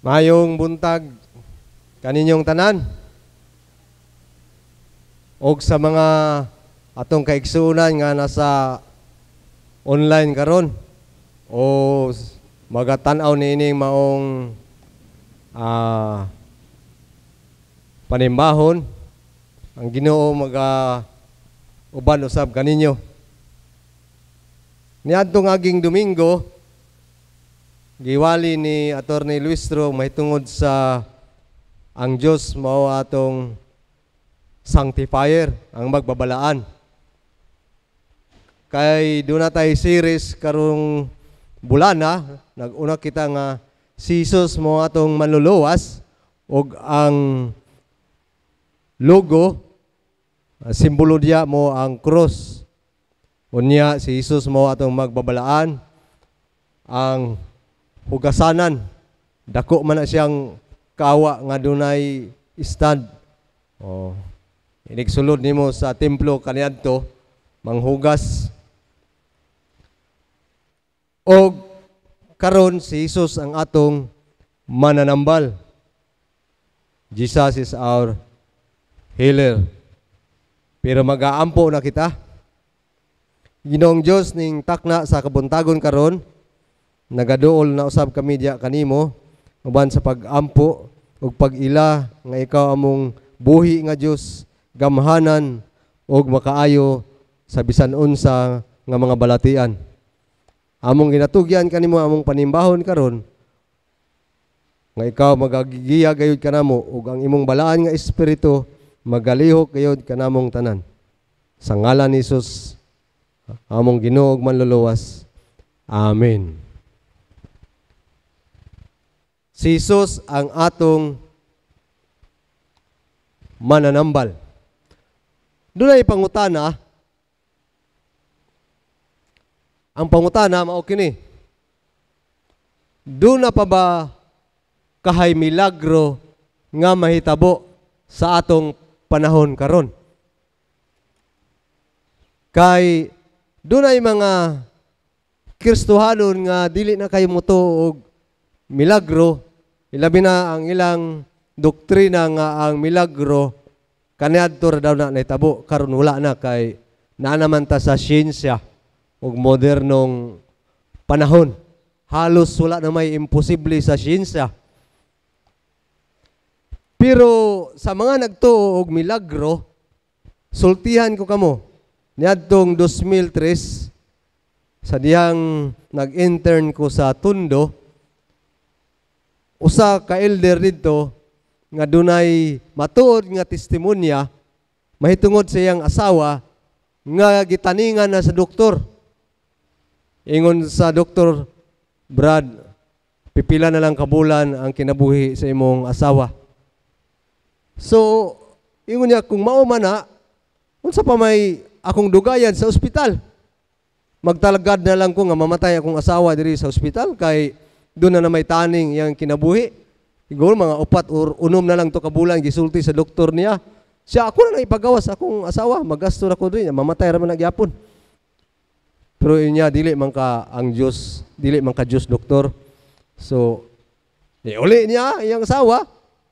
Mayong buntag kaninyong tanan. Og sa mga atong kaigsuunan nga nasa online karon o magatan-aw niining maong uh, panimbahon ang Ginoo maga uban usab kaninyo. Niadtong aging Domingo, giwali ni Attorney Luis mahitungod sa ang Dios mao atong sanctifier ang magbabalaan kay duna tay series karong bulana, naguna kita nga si Jesus mo atong manluluwas og ang logo simbolo niya mo ang cross unya si Jesus mo atong magbabalaan ang hugasanan. Dako man na siyang kawa nga dunay stand. Oh. Inigsulod nimo sa templo kaniadto manghugas o karon si Jesus ang atong mananambal. Jesus is our healer. Pero mag-aampo na kita. Ginong Diyos ning takna sa kabuntagon karon, nagaduol na usab kami diya kanimo uban sa pagampo ug pagila nga ikaw among buhi nga Dios gamhanan ug makaayo sa bisan unsa nga mga balatian among ginatugyan kanimo among panimbahon karon nga ikaw magagigiya gayud kanamo ug ang imong balaan nga espiritu magalihok gayud kanamong tanan sa ngalan ni Jesus among Ginoo ug manluluwas amen Si Jesus ang atong mananambal. Doon ay pangutana, ang pangutana, mao kini. Doon na pa ba kahay milagro nga mahitabo sa atong panahon karon? Kay doon ay mga Kristohanon nga dili na kayo muto milagro Ilabi na ang ilang doktrina nga ang milagro kaniadtor daw na naitabo karon wala na kay naanaman ta sa siyensya ug modernong panahon. Halos wala na may imposible sa siyensya. Pero sa mga nagtuo og milagro, sultihan ko kamo niadtong 2003 sa dihang nag-intern ko sa Tundo, usa ka elder dito nga dunay matuod nga testimonya mahitungod sa iyang asawa nga gitaningan na sa doktor. Ingon sa doktor, Brad, pipila na lang kabulan ang kinabuhi sa imong asawa. So, ingon niya, kung mauma na, unsa pa may akong dugayan sa ospital. Magtalagad na lang ko nga mamatay akong asawa diri sa ospital kay doon na na may taning yang kinabuhi. Siguro mga upat or unom na lang to kabulan, gisulti sa doktor niya. Siya, ako na ipagawas akong asawa, magasto ra ko din, eh. mamatay ra raman nagyapon. Pero yun niya, dili man ka ang Diyos, dili man ka Diyos doktor. So, ni eh, uli niya, iyang asawa,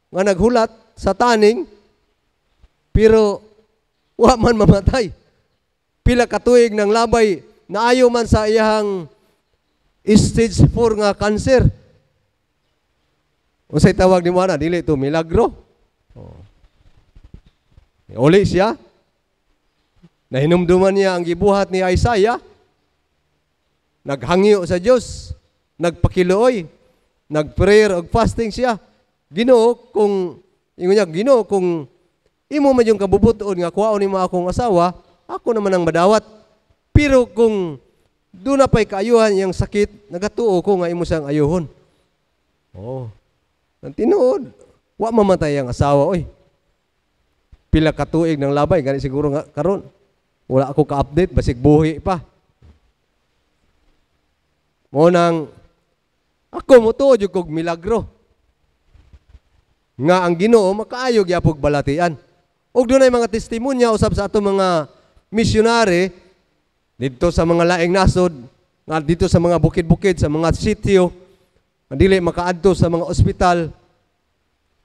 nga naghulat sa taning, pero wa man mamatay. Pila ka tuig nang labay, na ayo man sa iyang stage 4 nga cancer. Unsay tawag ni Moana? Dili to milagro. Oh. Uli siya. Nahinumduman niya ang gibuhat ni Isaiah. Naghangyo sa Dios, nagpakiluoy, prayer og fasting siya. Ginoo kung ingon niya Ginoo kung imo man yung kabubuton nga kuwaon ni akong asawa, ako naman ang madawat. Pero kung doon na pa'y kaayuhan yung sakit, nagatuo ko nga imo siyang ayuhon. Oh. Nang tinuod, wa mamatay ang asawa, oy. Pila ka tuig ng labay, gani siguro nga karon. Wala ako ka-update, basig buhi pa. Mo nang ako mo tuod kog milagro. Nga ang Ginoo makaayog yapog balatian. Og dunay mga testimonya usab sa ato mga missionary dito sa mga laing nasod, nga dito sa mga bukid-bukid, sa mga sitio, dili makaadto sa mga ospital,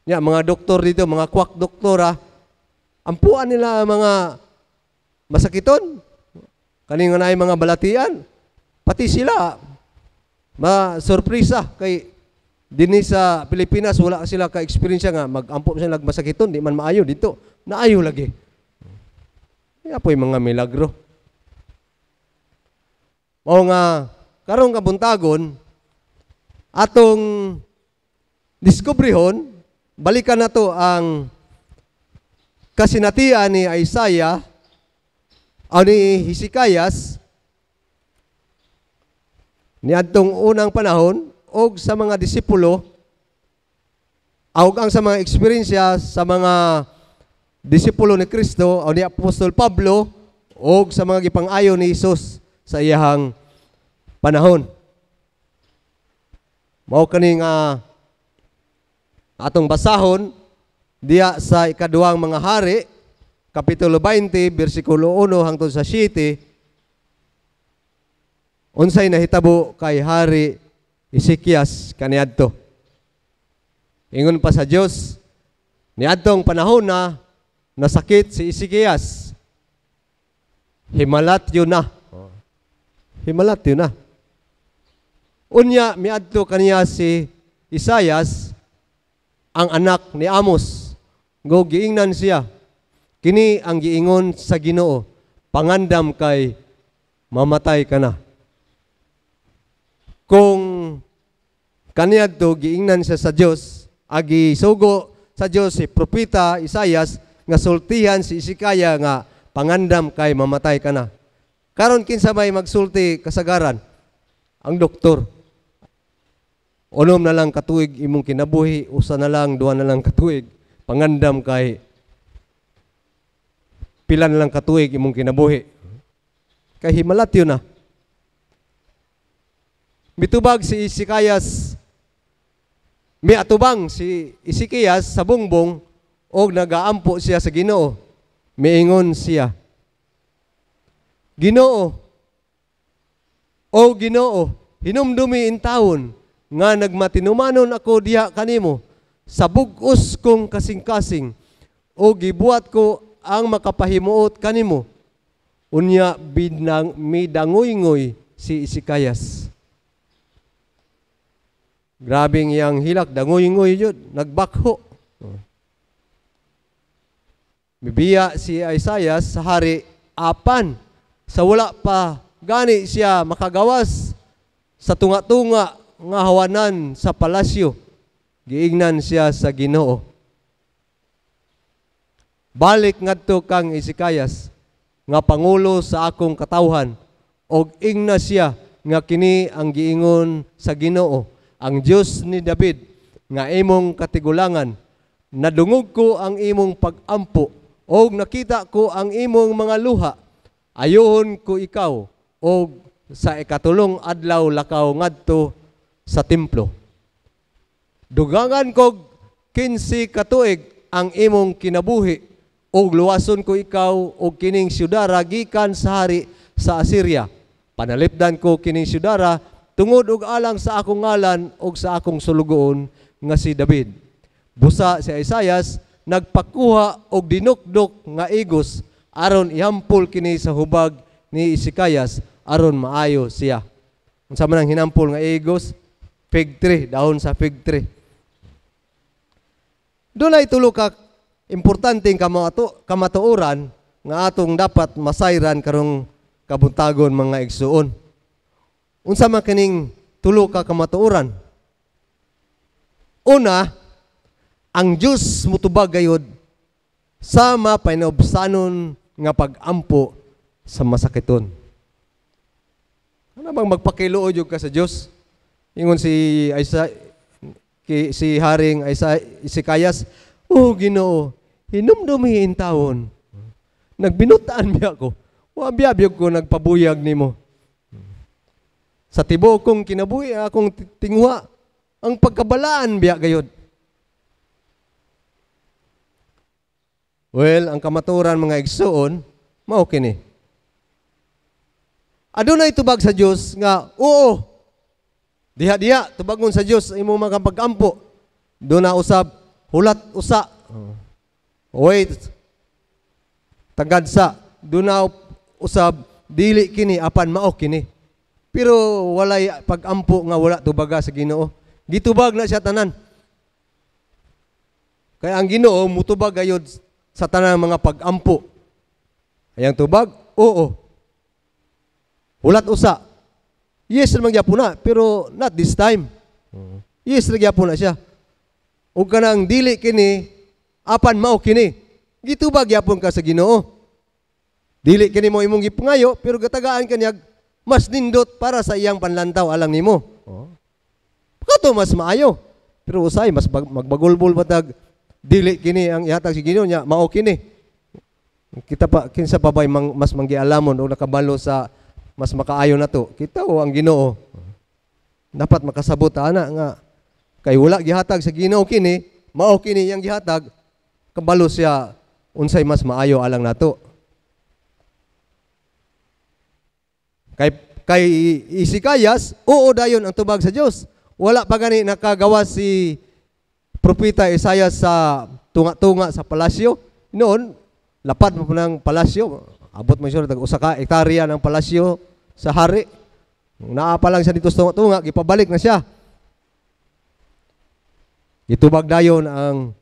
nya, mga doktor dito, mga kwak doktora, ampuan nila ang mga masakiton, kaninga na mga balatian, pati sila, ma masurprisa kay dinhi sa Pilipinas wala sila ka experience nga magampo sila nagmasakiton di man maayo dito naayo lagi ya po mga milagro Mao nga karong kabuntagon atong diskubrihon balikan nato ang kasinatian ni Isaiah o ni Hisikayas niadtong unang panahon o sa mga disipulo o ang sa mga eksperyensya sa mga disipulo ni Kristo o ni Apostol Pablo o sa mga gipangayo ni Jesus sa iyahang panahon. Mao kaning uh, atong basahon diya sa ikaduhang mga hari, Kapitulo 20, bersikulo 1 hangtod sa 7, unsay nahitabo kay Hari Isikias kaniadto. Ingon pa sa Dios, niadtong panahon na nasakit si Isikias Himalat yun na himalat yun na. Unya, miadto kaniya si Isayas, ang anak ni Amos. Go, giingnan siya. Kini ang giingon sa ginoo, pangandam kay mamatay ka na. Kung kaniya to, giingnan siya sa Diyos, agi sugo sa Diyos si Propita Isayas, nga sultihan si Isikaya nga pangandam kay mamatay ka na. Karon kinsa may magsulti kasagaran? Ang doktor. Unom na lang katuig imong kinabuhi, usa na lang, duha na lang katuig. Pangandam kay pila na lang katuig imong kinabuhi. Kay himalat yun na. Mitubag si Isikayas, mi atubang si Isikayas sa bungbong og nagaampo siya sa Ginoo. Miingon siya, Ginoo. O Ginoo, hinumdumi in taon nga nagmatinumanon ako diha kanimo sa bugos kong kasing-kasing o gibuhat ko ang makapahimuot kanimo unya binang midangoy-ngoy si Isikayas. Grabing yang hilak, dangoy-ngoy yun, nagbakho. Bibiya si Isaiah sa hari apan sa wala pa gani siya makagawas sa tunga-tunga nga hawanan sa palasyo giingnan siya sa Ginoo balik ngadto kang Isikayas nga pangulo sa akong katawhan og ingna siya nga kini ang giingon sa Ginoo ang Dios ni David nga imong katigulangan nadungog ko ang imong pag-ampo og nakita ko ang imong mga luha Ayuhon ko ikaw o sa ikatulong adlaw lakaw ngadto sa templo. Dugangan ko 15 katuig ang imong kinabuhi o luwason ko ikaw o kining syudara gikan sa hari sa Assyria. Panalipdan ko kining syudara tungod og alang sa akong ngalan o sa akong sulugoon nga si David. Busa si Isaias nagpakuha og dinukdok nga igos aron ihampol kini sa hubag ni Isikayas aron maayo siya. Unsa man ang hinampol nga igos? Fig tree, dahon sa fig tree. Dunay tulo ka importante kamato, kamatuoran nga atong dapat masayran karong kabuntagon mga igsuon. Unsa man kining tulo ka kamatuoran? Una, ang Dios mutubag gayod sa painobsanon nga pagampo sa masakiton. Ano bang magpakiluod yung ka sa Diyos? Ingon si Isa, ki, si Haring Isa, si Kayas, Oh, ginoo, hinumdumi in taon. Nagbinutaan niya ako. Wabiabyog ko nagpabuyag ni mo. Sa tibo kong kinabuhi akong tingwa, ang pagkabalaan biya gayod. Well, ang kamaturan mga igsuon, mao kini. Adunay tubag sa Dios nga oo. Diha diha tubagon sa Dios imo magpag pagampo. Do na usab hulat usa. Wait. Tagad sa do na usab dili kini apan mao kini. Pero walay pagampo nga wala tubaga sa Ginoo. Gitubag na siya tanan. Kaya ang Ginoo mutubag gayod sa tanang mga pag-ampo. Ayang tubag? Oo. Ulat usa. Yes, naman po na, pero not this time. Yes, nagya na siya. Huwag ka nang dili kini, apan mao kini. Gitubag yapon ka sa ginoo. Dili kini mo imong gipangayo, pero gatagaan kanyag mas nindot para sa iyang panlantaw alang nimo. Oh. Kato mas maayo. Pero usay, mas magbagulbol tag dili kini ang ihatag si Ginoo nya mao kini kita pa kinsa pa bay mang, mas manggialamon o nakabalo sa mas makaayo nato kita o ang Ginoo dapat makasabot ana nga kay wala gihatag sa Ginoo kini mao kini ang gihatag kabalo siya unsay mas maayo alang nato kay kay isikayas oo dayon ang tubag sa Dios wala pa gani nakagawa si propeta Isaiah sa tunga-tunga sa palasyo. Noon, lapad mo ng palasyo. Abot mo siya, usa ka ektarya ng palasyo sa hari. Naapa lang siya dito sa tunga-tunga, gipabalik na siya. Itubag dayon ang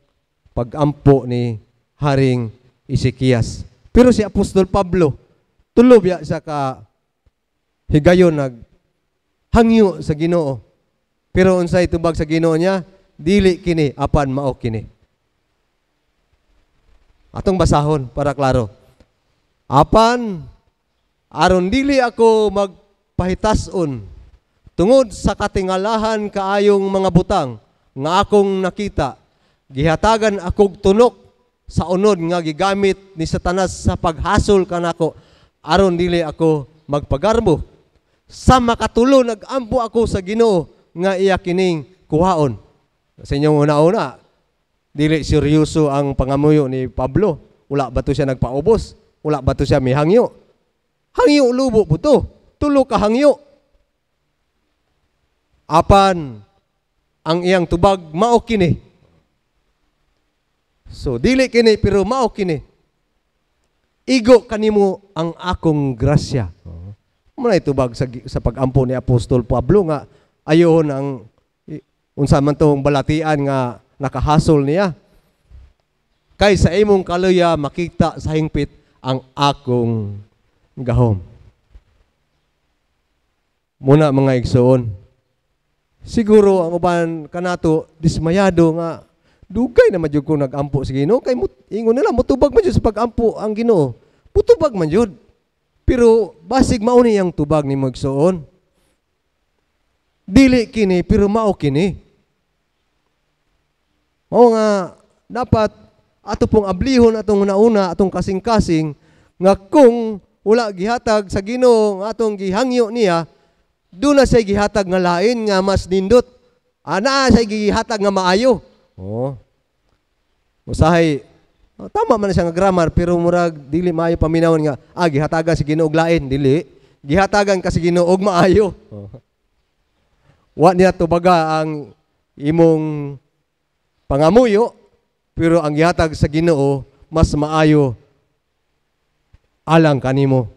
pagampo ni Haring Isikias. Pero si Apostol Pablo, tulob ya sa ka higayon nag hangyo sa Ginoo. Pero unsa itubag sa Ginoo niya? dili kini apan mao kini. Atong basahon para klaro. Apan aron dili ako magpahitason tungod sa katingalahan kaayong mga butang nga akong nakita gihatagan akog tunok sa unod nga gigamit ni Satanas sa paghasol kanako aron dili ako magpagarbo sa makatulon nagampo ako sa Ginoo nga iya kining kuhaon sa inyong una-una, dili seryoso ang pangamuyo ni Pablo. Wala ba to siya nagpaubos? Wala ba to siya may hangyo? Hangyo lubo po to. Tulo ka hangyo. Apan, ang iyang tubag mao kini. So dili kini pero mao kini. Igo kanimo ang akong grasya. Muna itubag sa, sa pagampo ni Apostol Pablo nga ayon ang unsa man tong balatian nga nakahasol niya. Kay sa imong kaluya makita sa hingpit ang akong gahom. Muna mga igsoon. Siguro ang uban kanato dismayado nga dugay na madyog ko nagampo sa Ginoo kay ingon nila mutubag man jud sa pagampo ang Ginoo. Putubag man jud. Pero basig mao ni ang tubag ni magsuon. Dili kini, pero mao kini. Mao nga, dapat ato pong ablihon atong nauna, atong kasing-kasing, nga kung wala gihatag sa ginoo atong gihangyo niya, doon na siya gihatag nga lain nga mas nindot. Ana ah, siya gihatag nga maayo. Oh. Usahay, oh, tama man siya nga grammar, pero murag, dili maayo paminawon nga, ah, gihatagan si Ginoo lain, dili. Gihatagan kasi Ginoo maayo. Oh. Wa niya tubaga ang imong pangamuyo, pero ang yatag sa Ginoo mas maayo alang kanimo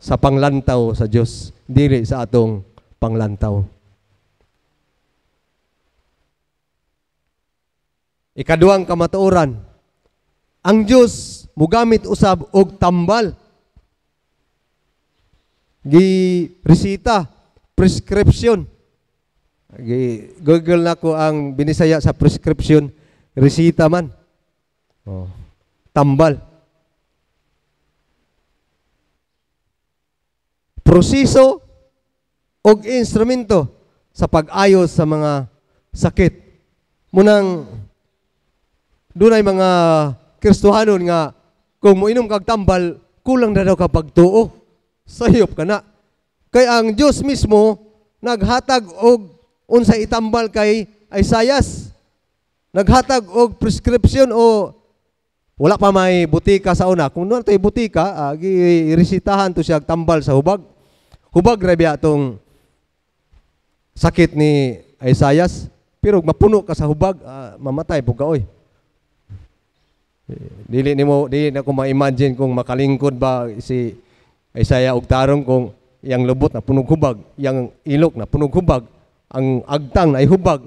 sa panglantaw sa Dios dili sa atong panglantaw. Ikaduhang kamatuoran, ang Dios mugamit usab og tambal. Gi resita, prescription Okay. Google na ko ang binisaya sa prescription, resita man. Oh. Tambal. Proseso o instrumento sa pag-ayos sa mga sakit. Munang dunay mga Kristohanon nga kung moinom kag tambal, kulang na daw ka pagtuo. Sayop ka na. Kay ang Dios mismo naghatag og unsa itambal kay Isaias. Naghatag og prescription o wala pa may butika sa una. Kung noon tay butika, agi ah, to siya tambal sa hubag. Hubag ra biya sakit ni Isaias. Pero mapuno ka sa hubag, ah, mamatay po ka oy. Dili nimo dili na ko ma-imagine kung makalingkod ba si Isaiah og tarong kung yang lubot na punog hubag, yang ilok na punog hubag, ang agtang ay hubag.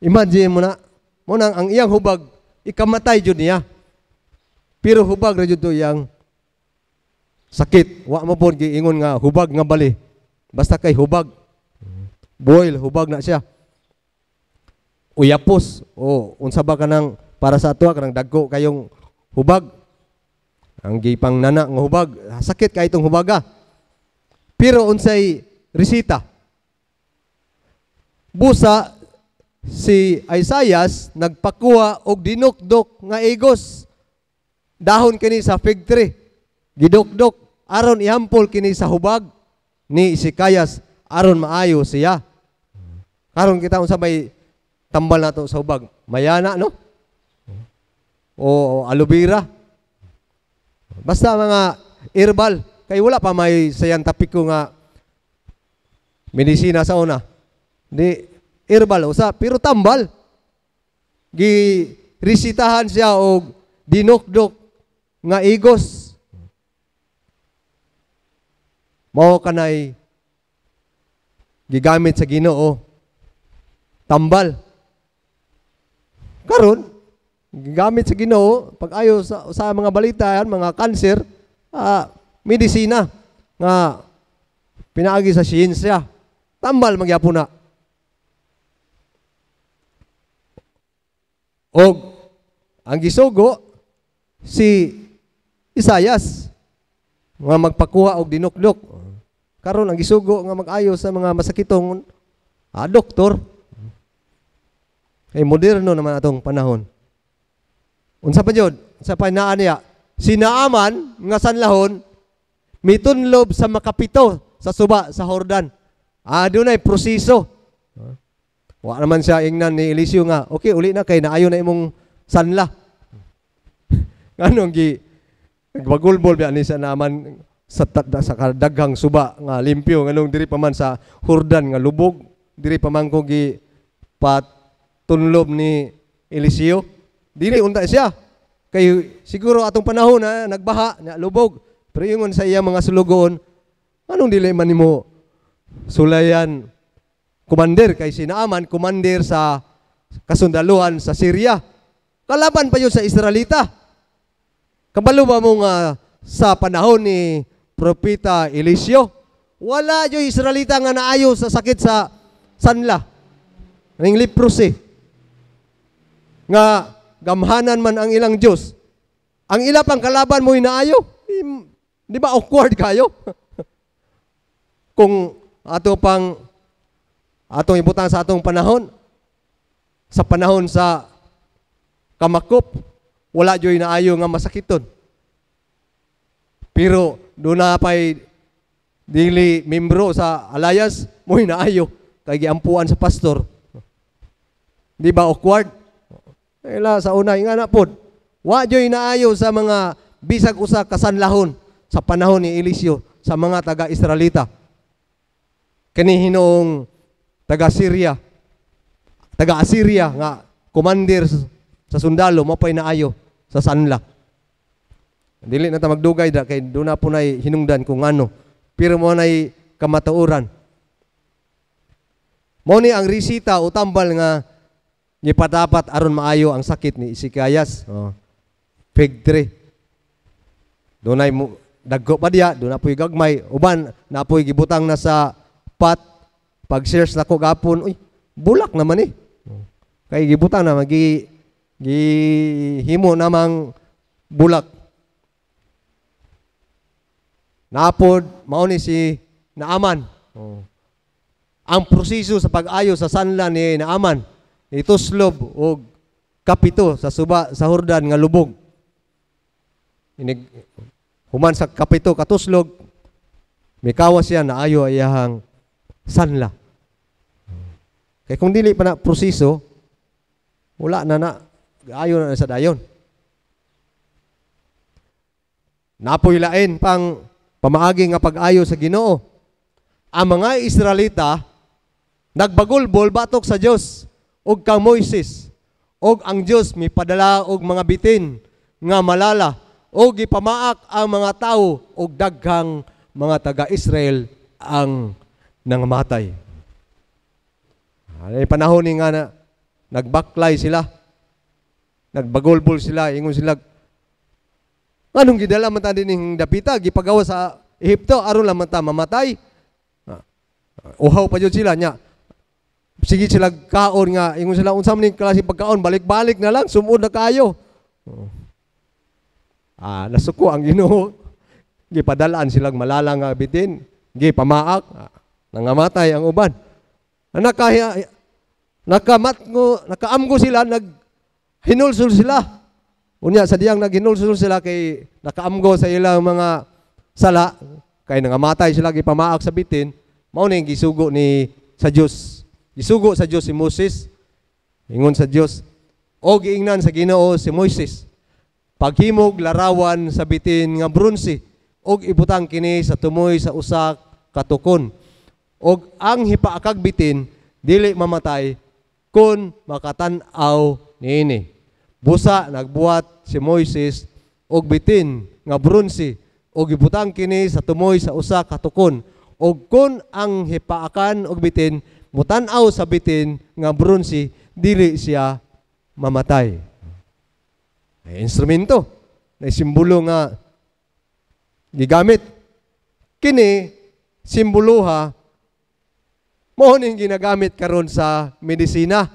Imagine mo na, mo nang ang iyang hubag, ikamatay jud niya. Pero hubag ra jud iyang sakit. Wa mo pud giingon nga hubag nga bali. Basta kay hubag. Boil hubag na siya. Uyapos o unsa ba kanang para sa ato kanang dagko kayong hubag. Ang gipang nana nga hubag, sakit kay itong hubaga. Pero unsay resita? busa si Isaiah nagpakuha og dinukdok nga igos dahon kini sa fig tree gidukdok aron ihampol kini sa hubag ni Isikayas aron maayo siya karon kita unsa may tambal nato sa hubag mayana no o, o aloe vera basta mga herbal kay wala pa may sayang tapiko nga medisina sa una Di herbal usa pero tambal. Gi resitahan siya og dinokdok nga igos. Mao kanay gigamit sa Ginoo tambal. Karon gigamit sa Ginoo pag-ayo sa, sa mga balita yan, mga kanser, ah, medisina nga pinaagi sa siyensya. Tambal magyapon na. O ang gisugo si Isayas nga magpakuha og dinukdok. Karon ang gisugo nga mag-ayo sa mga masakitong ah, doktor. Kay eh, moderno naman atong panahon. Unsa pa jud? Sa panaa niya, sinaaman nga sanlahon mitunlob sa makapito sa suba sa Jordan. Adunay ah, proseso. Huh? Wa naman siya ingnan ni Elisio nga, okay, uli na kay naayo na imong sanla. Anong gi nagbagulbol ba ni sa naman sa, sa daghang suba nga limpyo nganong diri pa man sa hurdan nga lubog diri pa man ko gi patunlob ni Elisio diri unta siya kay siguro atong panahon na ah, nagbaha na lubog pero ingon sa iya mga sulugoon anong dili man nimo sulayan kumander kay Sinaaman, kumander sa kasundaluhan sa Syria. Kalaban pa yun sa Israelita. Kabalo ba mong uh, sa panahon ni Propeta Eliseo? Wala yung Israelita nga naayo sa sakit sa sanla. Ning leprosy. Nga gamhanan man ang ilang Diyos. Ang ila pang kalaban mo naayo? Di ba awkward kayo? Kung ato pang atong ibutan sa atong panahon sa panahon sa kamakop wala joy na ayo nga masakiton pero do na pay dili membro sa alayas mo na ayo kay giampuan sa pastor di ba awkward ila sa una nga na pod wa joy na ayo sa mga bisag usa ka sanlahon sa panahon ni Eliseo sa mga taga-Israelita kani hinoong taga Syria, taga Assyria nga commander sa sundalo mo mapay naayo sa sanla. Dili na ta magdugay da kay do na punay hinungdan kung ano. Pero mo nay kamatuoran. Mo ni ang resita o tambal nga nipadapat aron maayo ang sakit ni Isikayas. Oh. Fig tree. Dunay mo dagko pa diya, do na po'y gagmay uban na po'y gibutang na sa pat pag search na ko gapon, uy, bulak naman eh. Kay gibutan na gi, himo namang bulak. Napod mao ni si Naaman. Oh. Ang proseso sa pag-ayo sa sanla ni Naaman ito slob og kapito sa suba sa Hordan nga lubog. Inig human sa kapito katuslog mikawas yan na ayo ayahang sanla. Kay kung dili pa na proseso, wala na na ayo na, sa dayon. Napoy lain pang pamaagi nga pag-ayo sa Ginoo. Ang mga Israelita nagbagulbol batok sa Dios ug kang Moises ug ang Dios mipadala og mga bitin nga malala o gipamaak ang mga tao o daghang mga taga-Israel ang nangamatay. Ay ah, eh, panahon ni nga na nagbaklay sila. Nagbagolbol sila, ingon sila. Anong gidala man ta dining dapita gipagawa sa Ehipto aron lang man ta mamatay. Ah, uhaw pa jud sila nya. Sige sila kaon nga ingon sila unsa man ning klase pagkaon balik-balik na lang sumod na kayo. Oh. Ah, nasuko ang Ginoo. Gipadalaan silang malalang nga bitin, gipamaak, ah, nangamatay ang uban. Nakaya, nakamat ko, nakaamgo sila, naghinulsul sila. Unya, sa diyang naghinulsul sila kay nakaamgo sa ilang mga sala, kay nangamatay sila, gipamaak sa bitin, mauning gisugo ni sa Diyos. Gisugo sa Diyos si Moses, ingon sa Diyos, o giingnan sa ginoo si Moses. Paghimog larawan sa bitin nga bronze, o ibutang kini sa tumoy sa usak katukon og ang hipaakag bitin dili mamatay kun makatan-aw niini. Busa nagbuhat si Moises og bitin nga bronse og ibutang kini sa tumoy sa usa ka tukon og kun ang hipaakan og bitin mutanaw sa bitin nga bronse dili siya mamatay. Ay instrumento na simbolo nga gigamit kini simbolo ha mo ning ginagamit karon sa medisina.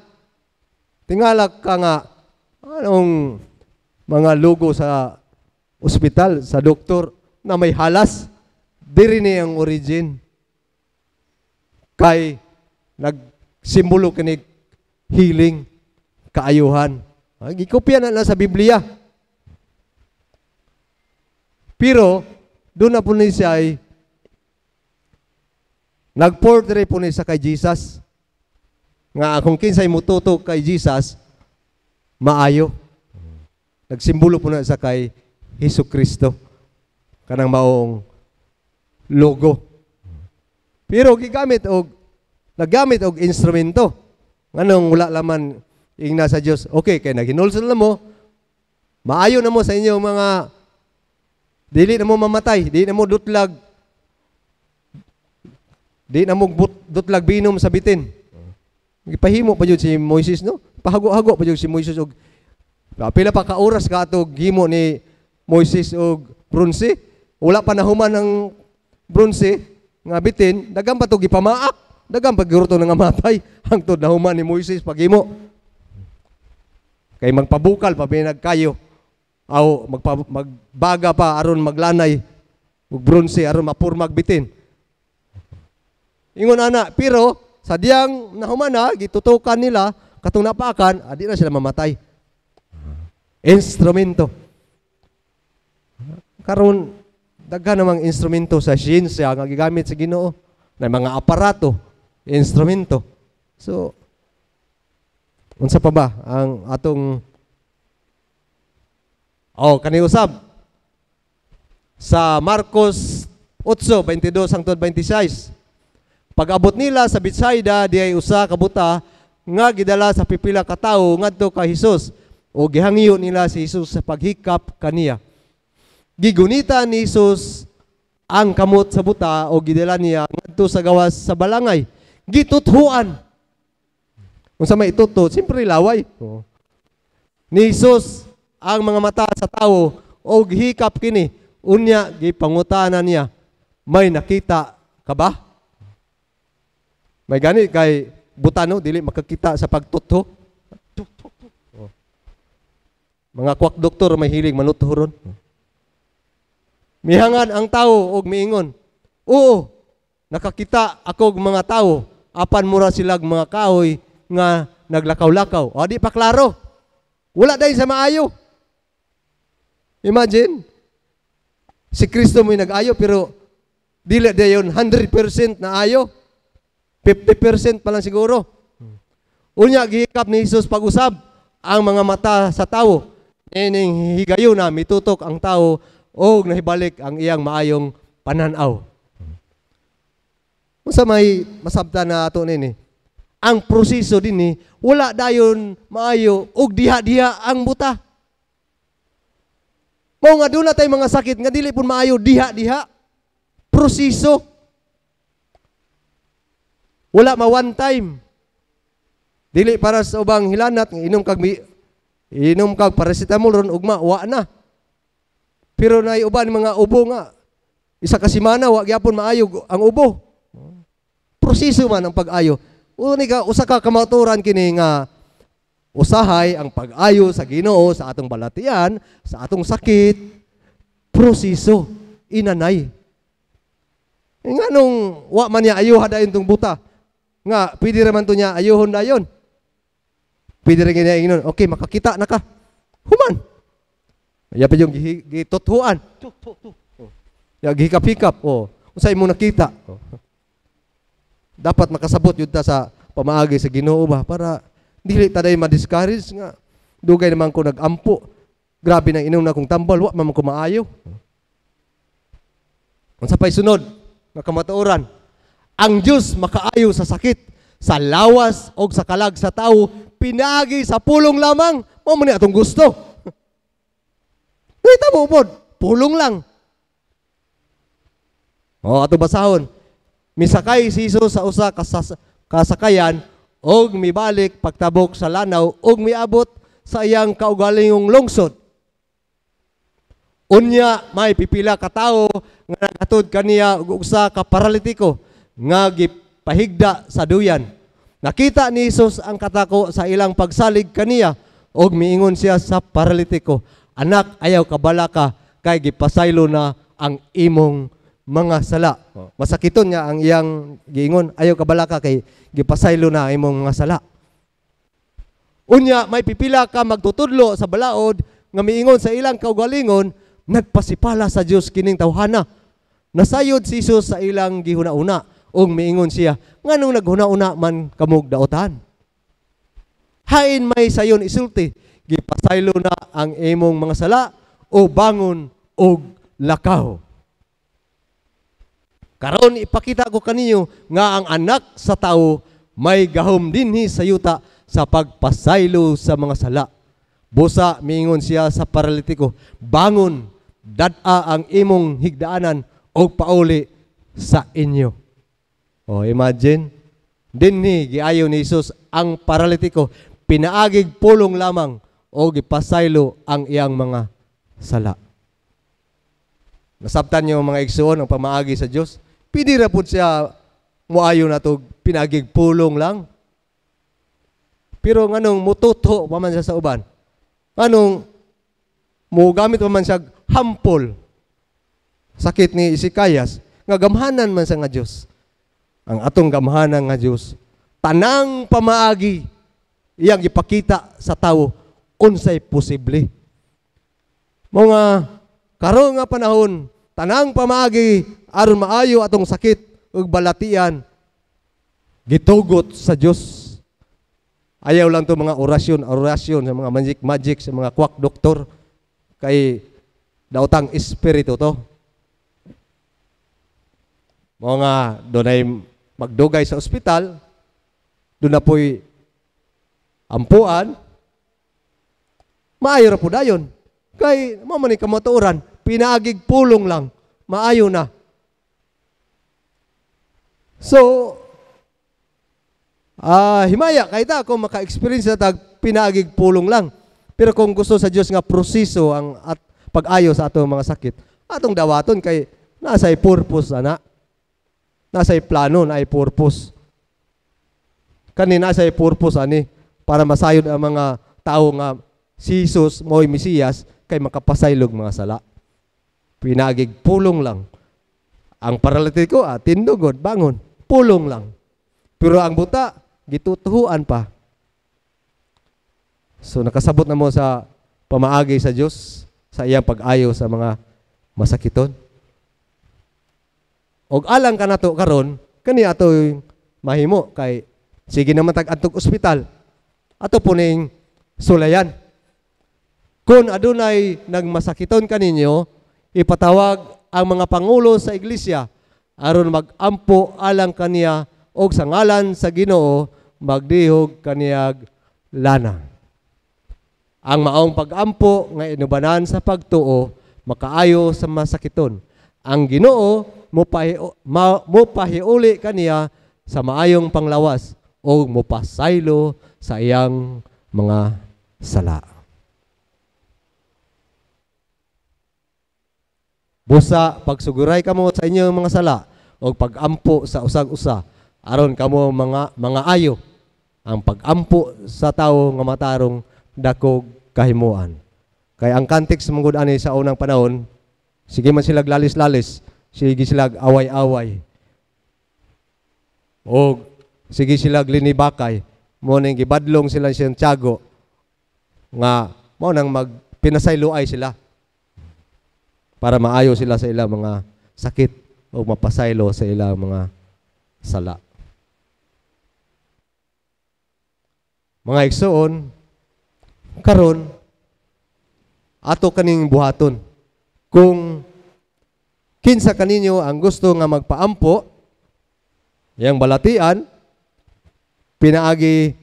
Tingala ka nga anong mga logo sa ospital, sa doktor na may halas. Diri ni ang origin. Kay nagsimulo kini healing, kaayuhan. Ah, gikopya na na sa Biblia. Pero, doon na po ni siya ay Nagportray po ni sa kay Jesus nga kung kinsay mututo kay Jesus maayo. Nagsimbolo po na sa kay Hesus Kristo kanang maong logo. Pero gigamit og nagamit og instrumento nganong wala laman ing sa Dios. Okay kay naghinulsol na mo. Maayo na mo sa inyo mga dili na mo mamatay, dili na mo dutlag Di na mugbut dutlag binom sa bitin. Gipahimo pa jud si Moises no. Pahago-hago pa jud si Moises og ah, pila pa ka oras ka atog gimo ni Moises og bronze. Wala pa nahuman ang bronse nga bitin, dagang pa to gipamaak, dagang paggiruto nga matay hangtod nahuman ni Moises paghimo. Kay magpabukal pa binagkayo. Aw magpa, magbaga pa aron maglanay og bronze aron mapurmag bitin. Ingon ana, pero sa diyang nahumana, gitutukan nila, katong napakan, adi ah, na sila mamatay. Instrumento. Karon daghan namang instrumento sa siyensya nga gigamit sa Ginoo na mga aparato, instrumento. So unsa pa ba ang atong Oh, kani usab sa Marcos 8:22 hangtod 26. Pag-abot nila sa Bethsaida, di ay usa ka buta nga gidala sa pipila ka tawo ngadto kay Hesus o gihangiyo nila si Hesus sa paghikap kaniya. Gigunita ni Hesus ang kamot sa buta o gidala niya ngadto sa gawas sa balangay. Gituthuan. Kung sa may itutut, siyempre laway. Ni Hesus ang mga mata sa tawo og hikap kini unya gipangutana niya may nakita ka ba? May gani kay butano dili makakita sa pagtutho. Oh. Mga kwak doktor may hilig manuturon. Mihangan ang tao og miingon. Oo, nakakita ako og mga tao apan mura silag mga kahoy nga naglakaw-lakaw. O di pa klaro. Wala dahil sa maayo. Imagine, si Kristo mo'y nag-ayo pero dili dayon 100% na ayo. 50% pa lang siguro. Unya, gihikap ni Jesus pag-usab ang mga mata sa tao. Ining higayo na mitutok ang tao o nahibalik ang iyang maayong pananaw. Kung sa may masabta na ato nini, ang proseso din ni, wala dayon maayo og diha-diha ang buta. Mao nga doon na mga sakit nga dili pun maayo diha-diha. Proseso. Wala ma one time. Dili para sa ubang hilanat inom kag inom kag paracetamol ron ugma wa na. Pero nay uban mga ubo nga isa ka semana wa gyapon maayog ang ubo. Proseso man ang pag-ayo. Uni ka usa ka kamaturan kini nga usahay ang pag-ayo sa Ginoo sa atong balatian, sa atong sakit, proseso inanay. E nga nung wa man niya ayuha dayon tong buta. Nga, pwede raman to niya, ayuhon na yun. Pwede rin niya ingnon, okay, makakita na ka. Human. Ya pa yung gitothuan. Ya gihikap-hikap. Oh. Unsay mo nakita? Oh. Dapat makasabot yun ta sa pamaagi sa Ginoo ba para dili ta day ma-discourage nga dugay naman ko nagampo. Grabe nang inom na kong tambal, wa man ko maayo. Unsa pay sunod nga kamatuoran? Ang Diyos makaayo sa sakit, sa lawas o sa kalag sa tao, pinagi sa pulong lamang, mo ni atong gusto. Nakita mo po, pulong lang. O, ato basahon. Misakay si Jesus sa usa kasas- kasakayan, og mibalik pagtabok sa lanaw, og miabot sa iyang kaugalingong lungsod. Unya may pipila ka tawo nga nagatod kaniya og usa ka paralitiko nga gipahigda sa duyan. Nakita ni Jesus ang katako sa ilang pagsalig kaniya og miingon siya sa paralitiko, "Anak, ayaw kabala ka kay gipasaylo na ang imong mga sala." Oh. Masakiton nga ang iyang giingon, "Ayaw kabala ka kay gipasaylo na imong mga sala." Unya may pipila ka magtutudlo sa balaod nga miingon sa ilang kaugalingon, nagpasipala sa Dios kining tawhana. Nasayod si Jesus sa ilang gihuna-una ug miingon siya, nganong naghuna-una man kamog daotan? Hain may sayon isulti, gipasaylo na ang imong mga sala o bangon og lakaw. Karon ipakita ko kaninyo nga ang anak sa tao may gahom dinhi sa yuta sa pagpasaylo sa mga sala. Busa miingon siya sa paralitiko, bangon dad-a ang imong higdaanan og pauli sa inyo. Oh, imagine. Din ni, giayo ni Jesus, ang paralitiko, pinaagig pulong lamang o gipasaylo ang iyang mga sala. Nasabtan niyo mga igsoon ang pamaagi sa Dios. ra pud siya muayo na to pinaagig pulong lang. Pero nganong mututo pa man siya sa uban. Anong mugamit pa man siya hampol. Sakit ni Isikayas nga gamhanan man sa nga Dios ang atong gamhanan nga Dios tanang pamaagi iyang ipakita sa tawo unsay posible mo nga karong nga panahon tanang pamaagi aron maayo atong sakit ug balatian gitugot sa Dios ayaw lang to mga orasyon orasyon sa mga magic magic sa mga kwak doktor kay daotang espiritu to mga donay magdugay sa ospital, doon na po'y ampuan, maayo na po dayon. Kay, mamani ka matuuran, pinaagig pulong lang, maayo na. So, ah, uh, himaya, kay ta, kung maka-experience na tag, pinaagig pulong lang. Pero kung gusto sa Dios nga proseso ang at pag-ayo sa atong mga sakit, atong dawaton kay nasa purpose ana. Nasa'y plano, na ay purpose. Kani nasa'y purpose ani para masayod ang mga tao nga si Jesus mo'y Mesiyas kay makapasaylog mga sala. Pinagig pulong lang. Ang paralitik ko, ah, tindugod, bangon, pulong lang. Pero ang buta, gitutuhuan pa. So nakasabot na mo sa pamaagi sa Diyos sa iyang pag-ayo sa mga masakiton. Og alang ka nato karon, kani ato mahimo kay sige naman tag adtog ospital. Ato puning sulayan. kun adunay nagmasakiton kaninyo, ipatawag ang mga pangulo sa iglesia aron magampo alang kaniya og sa ngalan sa Ginoo magdihog kaniyag lana. Ang maong pagampo nga inubanan sa pagtuo makaayo sa masakiton. Ang Ginoo mupahi, ma, mupahiuli kaniya sa maayong panglawas o mupasaylo sa iyang mga sala. Busa, pagsuguray kamo sa inyong mga sala o pagampo sa usag-usa aron kamo mga mga ayo ang pagampo sa tao nga matarong dakog kahimuan. Kay ang context mong ani sa unang panahon, sige man sila lalis-lalis, sige silag away-away. O sige silag linibakay. Muning gibadlong sila si Santiago nga mo nang magpinasayloay sila para maayo sila sa ilang mga sakit o mapasaylo sa ilang mga sala. Mga igsoon, karon ato kaning buhaton kung kinsa kaninyo ang gusto nga magpaampo yang balatian pinaagi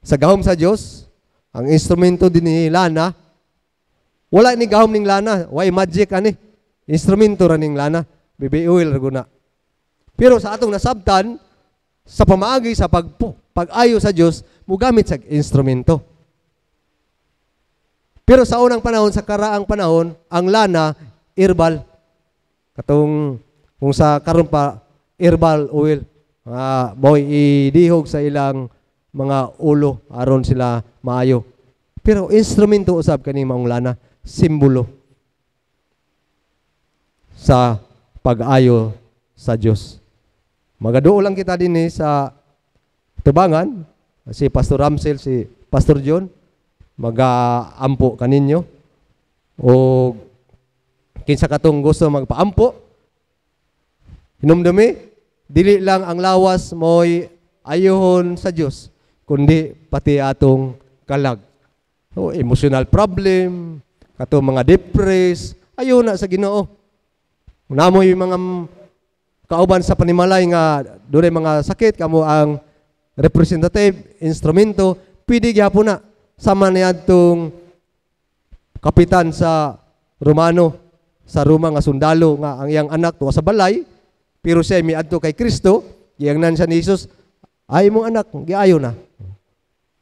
sa gahom sa Dios ang instrumento din ni lana wala ni gahom ning lana why magic ani instrumento ra ning lana baby oil ra guna pero sa atong nasabtan sa pamaagi sa pag pag-ayo sa Dios mugamit sa instrumento pero sa unang panahon sa karaang panahon ang lana herbal Katong kung sa karon pa herbal oil uh, boy idihog sa ilang mga ulo aron sila maayo. Pero instrumento usab kani maong lana, simbolo sa pag-ayo sa Dios. Magaduo lang kita dinhi eh, sa tubangan si Pastor Ramsel si Pastor John mag-ampo kaninyo o Kinsa katong gusto magpaampo, hinumdumi, dili lang ang lawas mo'y ayohon sa Dios kundi pati atong kalag. So, emotional problem, kato mga depressed, ayaw na sa ginoo. Namo yung mga kauban sa panimalay nga dunay mga sakit, kamo ang representative, instrumento, pwede gyapon na. Sama na yan kapitan sa Romano sa Roma nga sundalo nga ang iyang anak tuwa sa balay pero siya miadto kay Kristo iyang nan siya ni Jesus ay mong anak giayo na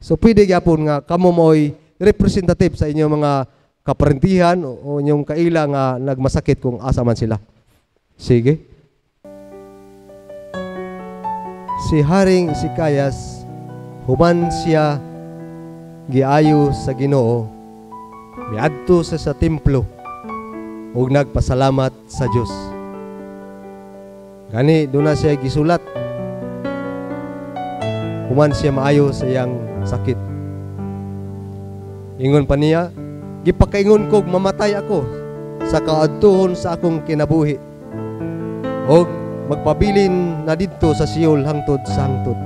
so pwede gyapon nga kamo moy representative sa inyong mga kaparentihan o, o inyong kaila nga nagmasakit kung asa man sila sige si Haring si Kayas human siya giayo sa Ginoo miadto sa sa templo ug nagpasalamat sa Dios. Gani duna na siya gisulat. Human siya maayo sa iyang sakit. Ingon pa niya, gipakaingon kog mamatay ako sa kaadtuhon sa akong kinabuhi. Og magpabilin na didto sa siyol hangtod sa hangtod.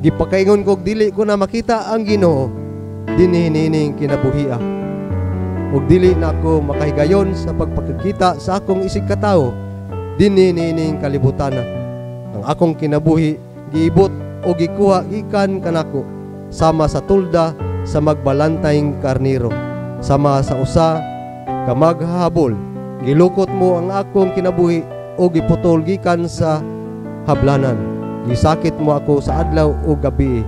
Gipakaingon kog dili ko na makita ang Ginoo dinhi nining kinabuhia. Ah ug dili na ako makahigayon sa pagpakikita sa akong isig katao dinhi niining kalibutan ang akong kinabuhi giibot o gikuha gikan kanako sama sa tulda sa magbalantayng karniro sama sa usa ka maghahabol gilukot mo ang akong kinabuhi o giputol gikan sa hablanan gisakit mo ako sa adlaw o gabi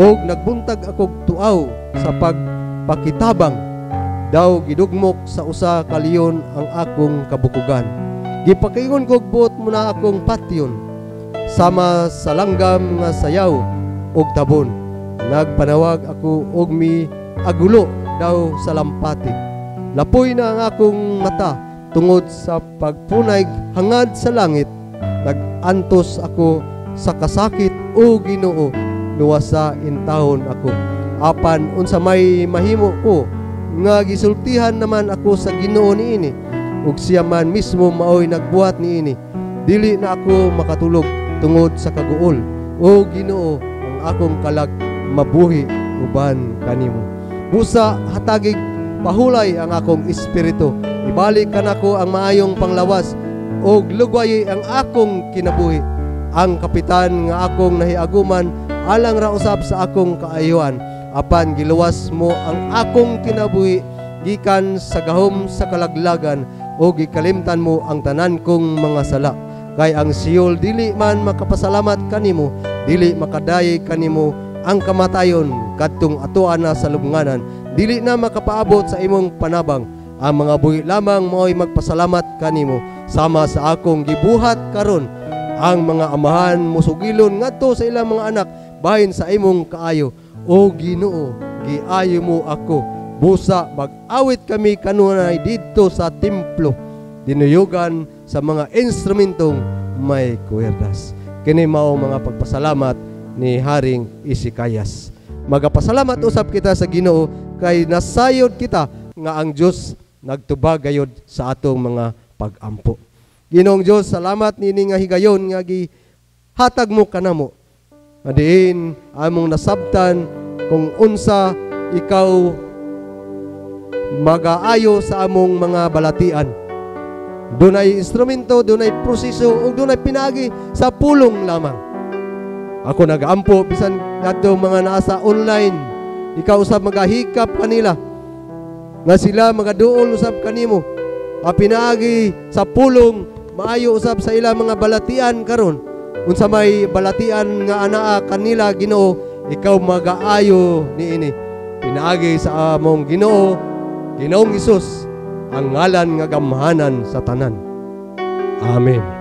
og nagbuntag akog tuaw sa pagpakitabang daw gidugmok sa usa ka ang akong kabukugan. Gipakingon kog buot mo na akong patyon sama sa langgam nga sayaw og tabon. Nagpanawag ako og mi agulo daw sa lampati. Lapoy na ang akong mata tungod sa pagpunay hangad sa langit. Nagantos ako sa kasakit o Ginoo luwasa intahon ako. Apan unsa may mahimo ko nga gisultihan naman ako sa Ginoo niini ug siya man mismo maoy nagbuhat niini dili na ako makatulog tungod sa kaguol o Ginoo ang akong kalag mabuhi uban kanimo busa hatagig pahulay ang akong espiritu ibalik kanako ang maayong panglawas og lugway ang akong kinabuhi ang kapitan nga akong nahiaguman alang ra usab sa akong kaayuan apan giluwas mo ang akong kinabuhi gikan sa gahom sa kalaglagan o gikalimtan mo ang tanan kong mga sala kay ang siyol dili man makapasalamat kanimo dili makadayi kanimo ang kamatayon kadtong atoa na sa lubnganan dili na makapaabot sa imong panabang ang mga buhi lamang mo'y magpasalamat kanimo sama sa akong gibuhat karon ang mga amahan mo mosugilon ngadto sa ilang mga anak bahin sa imong kaayo o Ginoo, giayo mo ako. Busa, mag-awit kami kanunay dito sa templo, dinuyugan sa mga instrumentong may kuwerdas. Kini mao mga pagpasalamat ni Haring Isikayas. Magapasalamat usab kita sa Ginoo kay nasayod kita nga ang Dios nagtubag gayod sa atong mga pagampo. Ginoong Dios, salamat nini nga higayon nga gihatag mo kanamo Adiin among nasabtan kung unsa ikaw magaayo sa among mga balatian. Dunay instrumento, dunay proseso ug dunay pinagi sa pulong lamang. Ako nagampo bisan kadto mga nasa online. Ikaw usab magahikap kanila nga sila magaduol usab kanimo. Ang pinagi sa pulong maayo usab sa ilang mga balatian karon unsa may balatian nga anaa ah, kanila Ginoo ikaw magaayo niini pinaagi sa among Ginoo Ginoong Isus ang ngalan nga gamhanan sa tanan Amen